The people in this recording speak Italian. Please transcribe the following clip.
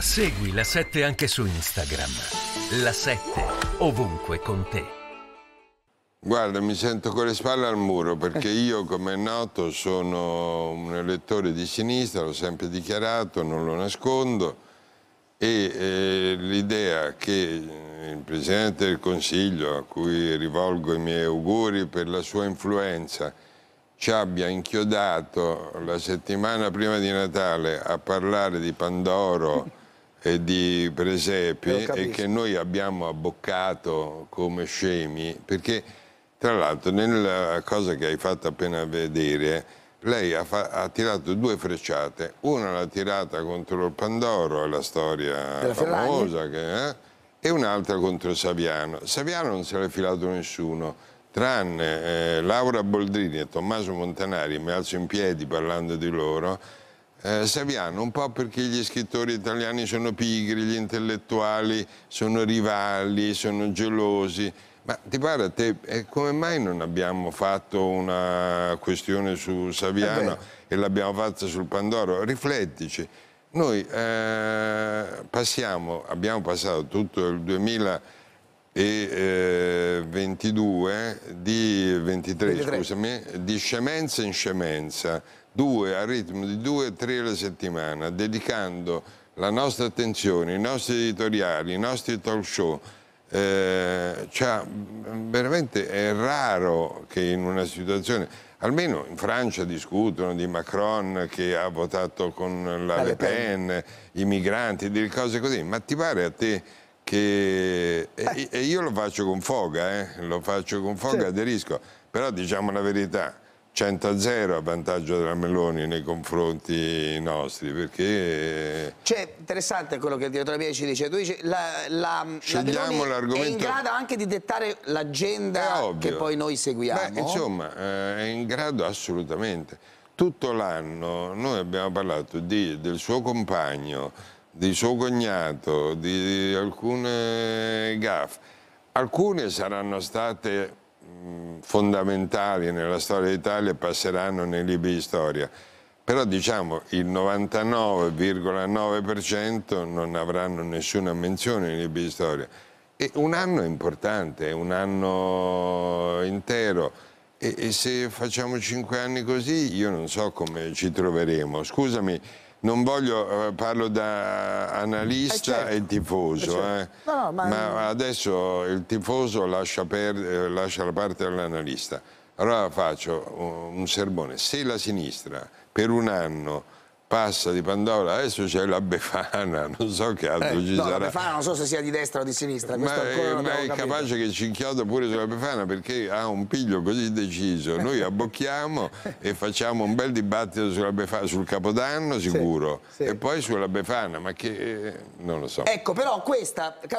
Segui la 7 anche su Instagram. La 7 ovunque con te. Guarda, mi sento con le spalle al muro perché eh. io, come è noto, sono un elettore di sinistra, l'ho sempre dichiarato, non lo nascondo e eh, l'idea che eh, il Presidente del Consiglio, a cui rivolgo i miei auguri per la sua influenza, ci abbia inchiodato la settimana prima di Natale a parlare di Pandoro di presepi eh, e che noi abbiamo abboccato come scemi, perché tra l'altro nella cosa che hai fatto appena vedere, lei ha, ha, tirato due frecciate, una l'ha tirata contro il Pandoro, la storia famosa, che, eh? e un'altra contro Saviano. Saviano non se l'è filato nessuno, tranne eh, Laura Boldrini e Tommaso Montanari, mi alzo in piedi parlando di loro, eh, Saviano, un po' perché gli scrittori italiani sono pigri, gli intellettuali sono rivali, sono gelosi, ma ti pare a te, eh, come mai non abbiamo fatto una questione su Saviano eh e l'abbiamo fatta sul Pandoro? Riflettici, noi eh, passiamo, abbiamo passato tutto il 2000 e eh, 22 di 23, 23. Scusami, di scemenza in scemenza, due a ritmo di due o tre alla settimana, dedicando la nostra attenzione, i nostri editoriali, i nostri talk show. Eh, cioè, veramente è raro che in una situazione, almeno in Francia discutono di Macron che ha votato con la, la Le Pen, Pen, i migranti, delle cose così, ma ti pare a te che, e, eh. e, io lo faccio con foga, eh? lo faccio con foga, sì. aderisco, però diciamo la verità, 100 a 0 a vantaggio della Meloni nei confronti nostri perché... Eh, cioè, interessante quello che il direttore Pieri ci dice, tu dici la, la, Scegliamo la è in grado anche di dettare l'agenda che poi noi seguiamo. Beh, insomma, eh, è in grado assolutamente. Tutto l'anno noi abbiamo parlato di, del suo compagno, di suo cognato, di alcune gaffe. Alcune saranno state mm, fondamentali nella storia d'Italia e passeranno nei libri di storia, però diciamo il 99,9% non avranno nessuna menzione nei libri di storia. E un anno è importante, è un anno intero. E, e se facciamo cinque anni così, io non so come ci troveremo. Scusami, non voglio, eh, parlo da analista eh certo, e tifoso, eh, certo. eh. no, no, ma... ma... adesso il tifoso lascia, per, eh, lascia la parte dell'analista. Allora faccio un sermone, se la sinistra per un anno passa di Pandora, adesso c'è la Befana, non so che altro eh, ci no, sarà. la Befana non so se sia di destra o di sinistra, ma, eh, ma è capito. capace che ci inchioda pure sulla Befana perché ha un piglio così deciso. Noi abbocchiamo e facciamo un bel dibattito sulla Befana, sul Capodanno sicuro, sì, sì. e poi sulla Befana, ma che eh, non lo so. Ecco, però questa... caro